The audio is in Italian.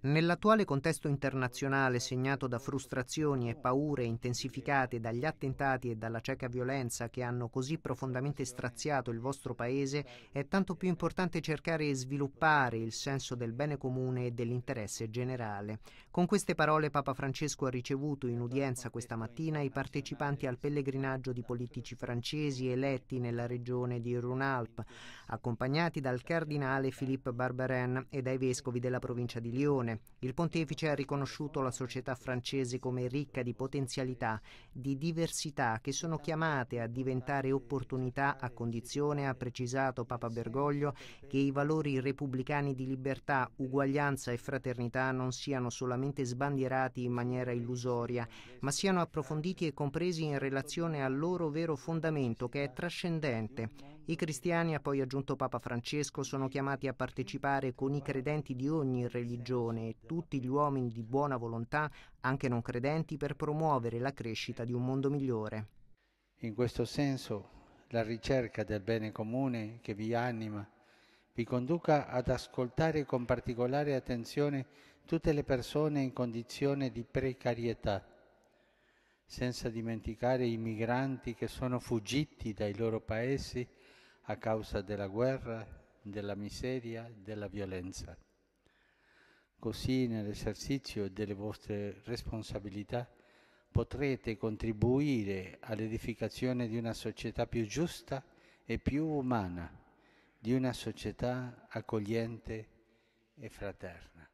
Nell'attuale contesto internazionale segnato da frustrazioni e paure intensificate dagli attentati e dalla cieca violenza che hanno così profondamente straziato il vostro paese, è tanto più importante cercare e sviluppare il senso del bene comune e dell'interesse generale. Con queste parole Papa Francesco ha ricevuto in udienza questa mattina i partecipanti al pellegrinaggio di politici francesi eletti nella regione di Rhône-Alpes, accompagnati dal cardinale Philippe Barberin e dai vescovi della provincia di Lione Nazione. Il pontefice ha riconosciuto la società francese come ricca di potenzialità, di diversità che sono chiamate a diventare opportunità a condizione, ha precisato Papa Bergoglio, che i valori repubblicani di libertà, uguaglianza e fraternità non siano solamente sbandierati in maniera illusoria, ma siano approfonditi e compresi in relazione al loro vero fondamento che è trascendente i cristiani, ha poi aggiunto Papa Francesco, sono chiamati a partecipare con i credenti di ogni religione e tutti gli uomini di buona volontà, anche non credenti, per promuovere la crescita di un mondo migliore. In questo senso la ricerca del bene comune che vi anima vi conduca ad ascoltare con particolare attenzione tutte le persone in condizione di precarietà, senza dimenticare i migranti che sono fuggiti dai loro paesi a causa della guerra, della miseria, della violenza. Così nell'esercizio delle vostre responsabilità potrete contribuire all'edificazione di una società più giusta e più umana, di una società accogliente e fraterna.